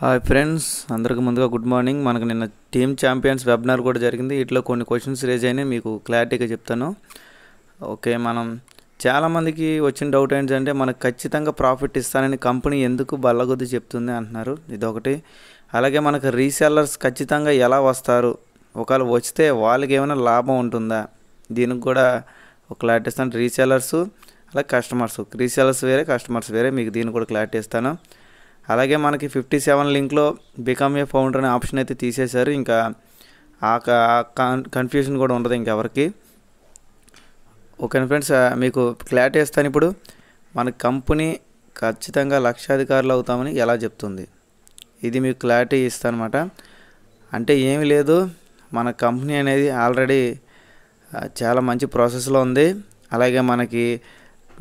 hi friends అందరికి ముందుగా good morning మనకు నిన్న టీమ్ ఛాంపియన్స్ వెబినార్ కూడా జరిగింది ఇట్లా కొన్ని క్వశ్చన్స్ రేజ్ అయినాయి మీకు క్లారిటీగా చెప్తాను ఓకే మనం చాలామందికి వచ్చిన డౌట్ ఏంటంటే మనకు ఖచ్చితంగా ప్రాఫిట్ ఇస్తానని కంపెనీ ఎందుకు బల్లగొద్దు చెప్తుంది అంటున్నారు ఇదొకటి అలాగే మనకు రీసెల్లర్స్ ఖచ్చితంగా ఎలా వస్తారు ఒకవేళ వస్తే వాళ్ళకి ఏమైనా లాభం ఉంటుందా దీనికి కూడా ఒక క్లారిటీ ఇస్తాను రీసెల్లర్స్ అలాగే కస్టమర్స్ రీసెల్లర్స్ వేరే కస్టమర్స్ వేరే మీకు దీన్ని కూడా క్లారిటీ ఇస్తాను అలాగే మనకి ఫిఫ్టీ సెవెన్ లింక్లో బికమ్ ఏ ఫౌండర్ అనే ఆప్షన్ అయితే తీసేశారు ఇంకా ఆ కన్ఫ్యూషన్ కూడా ఉండదు ఇంకెవరికి ఓకే ఫ్రెండ్స్ మీకు క్లారిటీ ఇస్తాను ఇప్పుడు మన కంపెనీ ఖచ్చితంగా లక్షాధికారులు అవుతామని ఎలా చెప్తుంది ఇది మీకు క్లారిటీ ఇస్తానమాట అంటే ఏమి లేదు మన కంపెనీ అనేది ఆల్రెడీ చాలా మంచి ప్రాసెస్లో ఉంది అలాగే మనకి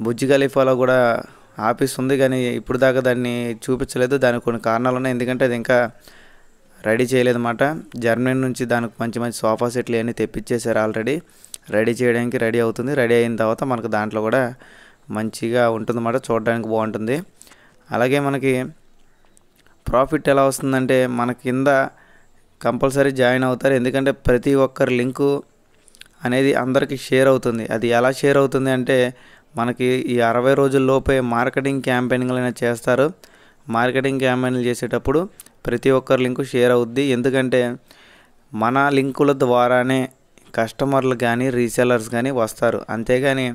బుజ్జి ఖలీఫాలో కూడా ఆఫీస్ ఉంది కానీ ఇప్పుడు దాకా దాన్ని చూపించలేదు దానికి కొన్ని కారణాలు ఉన్నాయి ఎందుకంటే అది ఇంకా రెడీ చేయలేదన్నమాట జర్మనీ నుంచి దానికి మంచి మంచి సోఫా సెట్లు అన్నీ తెప్పించేశారు ఆల్రెడీ రెడీ చేయడానికి రెడీ అవుతుంది రెడీ అయిన తర్వాత మనకు దాంట్లో కూడా మంచిగా ఉంటుంది అన్నమాట చూడడానికి బాగుంటుంది అలాగే మనకి ప్రాఫిట్ ఎలా వస్తుందంటే మన కింద కంపల్సరీ జాయిన్ అవుతారు ఎందుకంటే ప్రతి ఒక్కరి లింకు అనేది అందరికీ షేర్ అవుతుంది అది ఎలా షేర్ అవుతుంది అంటే మనకి ఈ అరవై రోజుల్లోపే మార్కెటింగ్ క్యాంపెయిన్లు అయినా చేస్తారు మార్కెటింగ్ క్యాంపెయిన్లు చేసేటప్పుడు ప్రతి ఒక్కరి లింకు షేర్ అవుద్ది ఎందుకంటే మన లింకుల ద్వారానే కస్టమర్లు కానీ రీసెలర్స్ కానీ వస్తారు అంతేగాని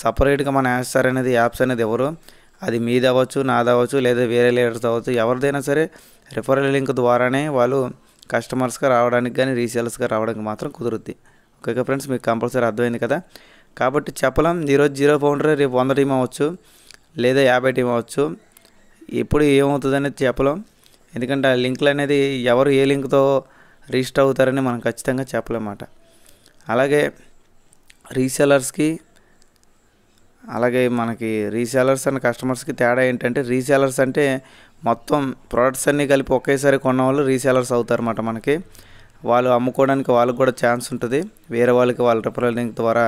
సపరేట్గా మన యాప్స్టార్ అనేది యాప్స్ అనేది ఎవరు అది మీది అవ్వచ్చు నాదవచ్చు లేదా వేరే లీడర్స్ అవ్వచ్చు ఎవరిదైనా సరే రిఫరల్ లింక్ ద్వారానే వాళ్ళు కస్టమర్స్గా రావడానికి కానీ రీసేల్స్గా రావడానికి మాత్రం కుదురుద్ది ఓకే ఫ్రెండ్స్ మీకు కంపల్సరీ అర్థమైంది కదా కాబట్టి చెప్పలేం ఈరోజు జీరో పౌండరే రేపు వంద టీం అవ్వచ్చు లేదా యాభై టీం అవ్వచ్చు ఎప్పుడు ఏమవుతుంది అనేది చెప్పలేం ఎందుకంటే ఆ లింకులు అనేది ఎవరు ఏ లింక్తో రిజిస్టర్ అవుతారని మనం ఖచ్చితంగా చెప్పలేమాట అలాగే రీసెలర్స్కి అలాగే మనకి రీసెలర్స్ అండ్ కస్టమర్స్కి తేడా ఏంటంటే రీసెలర్స్ అంటే మొత్తం ప్రోడక్ట్స్ అన్నీ కలిపి ఒకేసారి కొన్న వాళ్ళు రీసెలర్స్ అవుతారన్నమాట మనకి వాళ్ళు అమ్ముకోవడానికి వాళ్ళకు కూడా ఛాన్స్ ఉంటుంది వేరే వాళ్ళకి వాళ్ళ రిఫరల్ లింక్ ద్వారా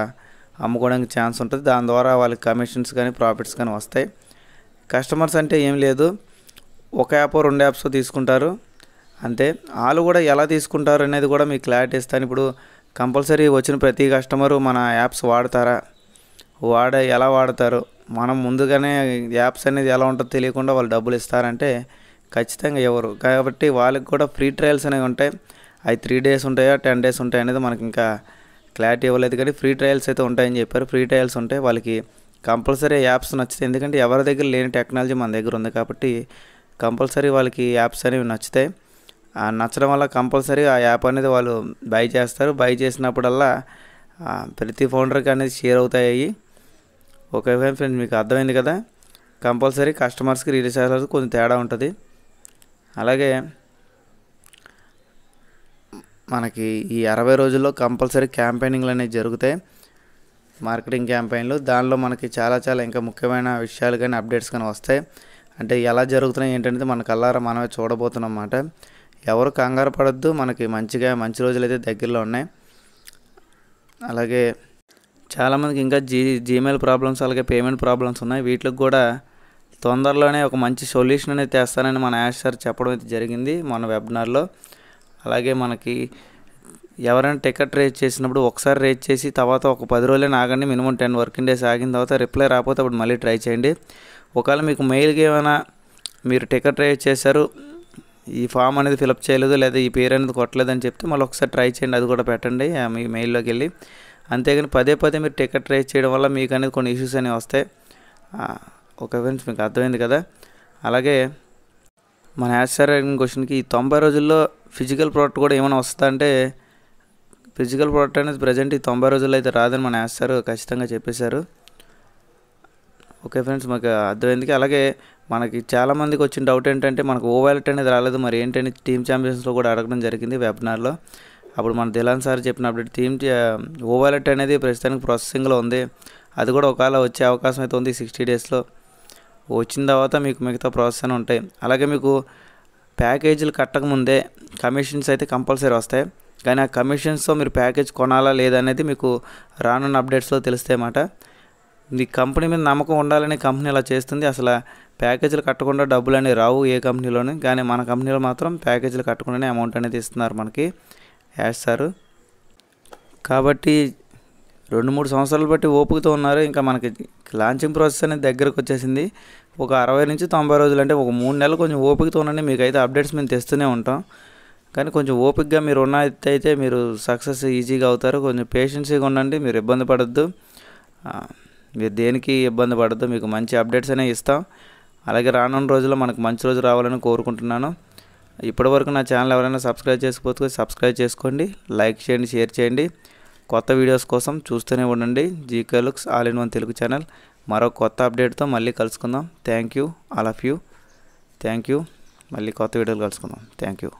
అమ్ముకోవడానికి ఛాన్స్ ఉంటుంది దాని ద్వారా వాళ్ళకి కమిషన్స్ కానీ ప్రాఫిట్స్ కానీ వస్తాయి కస్టమర్స్ అంటే ఏం లేదు ఒక యాప్ రెండు యాప్స్ తీసుకుంటారు అంతే వాళ్ళు కూడా ఎలా తీసుకుంటారు అనేది కూడా మీకు క్లారిటీ ఇస్తాను ఇప్పుడు కంపల్సరీ వచ్చిన ప్రతి కస్టమరు మన యాప్స్ వాడతారా వాడ ఎలా వాడతారు మనం ముందుగానే యాప్స్ అనేది ఎలా ఉంటుందో తెలియకుండా వాళ్ళు డబ్బులు ఇస్తారంటే ఖచ్చితంగా ఎవరు కాబట్టి వాళ్ళకి కూడా ఫ్రీ ట్రయల్స్ అనేవి ఉంటాయి అవి త్రీ డేస్ ఉంటాయా టెన్ డేస్ ఉంటాయి అనేది మనకి ఇంకా క్లారిటీ ఇవ్వలేదు కానీ ఫ్రీ ట్రయల్స్ అయితే ఉంటాయని చెప్పారు ఫ్రీ ట్రయల్స్ ఉంటాయి వాళ్ళకి కంపల్సరీ యాప్స్ నచ్చుతాయి ఎందుకంటే ఎవరి దగ్గర లేని టెక్నాలజీ మన దగ్గర ఉంది కాబట్టి కంపల్సరీ వాళ్ళకి యాప్స్ అనేవి నచ్చుతాయి నచ్చడం వల్ల కంపల్సరీ ఆ యాప్ అనేది వాళ్ళు బై చేస్తారు బై చేసినప్పుడల్లా ప్రతి ఫౌండర్కి అనేది షేర్ అవుతాయి ఓకే ఫ్రెండ్స్ మీకు అర్థమైంది కదా కంపల్సరీ కస్టమర్స్కి రీల్స్ కొంచెం తేడా ఉంటుంది అలాగే మనకి ఈ అరవై రోజుల్లో కంపల్సరీ క్యాంపెయినింగ్లు అనేవి జరుగుతాయి మార్కెటింగ్ క్యాంపెయిన్లు దానిలో మనకి చాలా చాలా ఇంకా ముఖ్యమైన విషయాలు కానీ అప్డేట్స్ కానీ వస్తాయి అంటే ఎలా జరుగుతున్నాయి ఏంటనేది మన కల్లారా మనమే చూడబోతున్నాం అన్నమాట ఎవరు కంగారు పడద్దు మనకి మంచిగా మంచి రోజులు అయితే దగ్గరలో ఉన్నాయి అలాగే చాలామందికి ఇంకా జీ జీమెయిల్ ప్రాబ్లమ్స్ అలాగే పేమెంట్ ప్రాబ్లమ్స్ ఉన్నాయి వీటికి కూడా తొందరలోనే ఒక మంచి సొల్యూషన్ అనేది తెస్తానని మన యాష్ సార్ చెప్పడం అయితే జరిగింది మన వెబినార్లో అలాగే మనకి ఎవరైనా టికెట్ రేజ్ చేసినప్పుడు ఒకసారి రేజ్ చేసి తర్వాత ఒక పది రోజులైనా ఆగండి మినిమం టెన్ వర్కింగ్ డేస్ ఆగిన తర్వాత రిప్లై రాకపోతే అప్పుడు మళ్ళీ ట్రై చేయండి ఒకవేళ మీకు మెయిల్కి ఏమైనా మీరు టికెట్ రేజ్ చేశారు ఈ ఫామ్ అనేది ఫిలప్ చేయలేదు లేదా ఈ పేరు అనేది కొట్టలేదు అని చెప్తే మళ్ళీ ఒకసారి ట్రై చేయండి అది కూడా పెట్టండి మీ మెయిల్లోకి వెళ్ళి అంతేగాని పదే పదే మీరు టికెట్ రేజ్ చేయడం వల్ల మీకు అనేది కొన్ని ఇష్యూస్ అనేవి వస్తాయి ఒక ఫ్రెండ్స్ మీకు అర్థమైంది కదా అలాగే మన యాసర్ అడిగిన క్వశ్చన్కి తొంభై రోజుల్లో ఫిజికల్ ప్రోడక్ట్ కూడా ఏమైనా వస్తుందా అంటే ఫిజికల్ ప్రోడక్ట్ అనేది ప్రజెంట్ ఈ తొంభై రోజుల్లో అయితే రాదని మన యాసర్ ఖచ్చితంగా చెప్పేశారు ఓకే ఫ్రెండ్స్ మాకు అర్థమైందికి అలాగే మనకి చాలామందికి వచ్చిన డౌట్ ఏంటంటే మనకు ఓ వ్యాలెట్ అనేది రాలేదు మరి ఏంటని టీమ్ ఛాంపియన్స్లో కూడా అడగడం జరిగింది వెబినార్లో అప్పుడు మన దిలాన్ సార్ చెప్పిన అప్డేట్ టీమ్ ఓ వ్యాలెట్ అనేది ప్రస్తుతానికి ప్రాసెసింగ్లో ఉంది అది కూడా ఒకవేళ వచ్చే అవకాశం అయితే ఉంది సిక్స్టీ డేస్లో వచ్చిన తర్వాత మీకు మిగతా ప్రాసెస్ అని ఉంటాయి అలాగే మీకు ప్యాకేజీలు కట్టకముందే కమిషన్స్ అయితే కంపల్సరీ వస్తాయి కానీ ఆ కమిషన్స్తో మీరు ప్యాకేజ్ కొనాలా లేదా అనేది మీకు రానున్న అప్డేట్స్లో తెలిస్తే మాట మీ కంపెనీ మీద నమ్మకం ఉండాలని కంపెనీ ఇలా చేస్తుంది అసలు ప్యాకేజీలు కట్టకుండా డబ్బులు అనేవి రావు ఏ కంపెనీలోని కానీ మన కంపెనీలో మాత్రం ప్యాకేజీలు కట్టకుండానే అమౌంట్ అనేది ఇస్తున్నారు మనకి సారు కాబట్టి రెండు మూడు సంవత్సరాలు బట్టి ఓపికతో ఉన్నారు ఇంకా మనకి లాంచింగ్ ప్రాసెస్ అనేది దగ్గరకు వచ్చేసింది ఒక అరవై నుంచి తొంభై రోజులు అంటే ఒక మూడు నెలలు కొంచెం ఓపికతో ఉండండి అయితే అప్డేట్స్ మేము తెస్తూనే ఉంటాం కానీ కొంచెం ఓపికగా మీరు ఉన్నట్టయితే మీరు సక్సెస్ ఈజీగా అవుతారు కొంచెం పేషెన్సీగా ఉండండి మీరు ఇబ్బంది పడద్దు మీరు దేనికి ఇబ్బంది పడద్దు మీకు మంచి అప్డేట్స్ అనే ఇస్తాం అలాగే రానున్న రోజుల్లో మనకు మంచి రోజు రావాలని కోరుకుంటున్నాను ఇప్పటివరకు నా ఛానల్ ఎవరైనా సబ్స్క్రైబ్ చేసుకోవచ్చు సబ్స్క్రైబ్ చేసుకోండి లైక్ చేయండి షేర్ చేయండి కొత్త వీడియోస్ కోసం చూస్తూనే ఉండండి GK looks all in one Telugu channel మరో కొత్త అప్డేట్తో మళ్ళీ కలుసుకుందాం thank you all of you thank you మళ్ళీ కొత్త వీడియోలు కలుసుకుందాం థ్యాంక్ యూ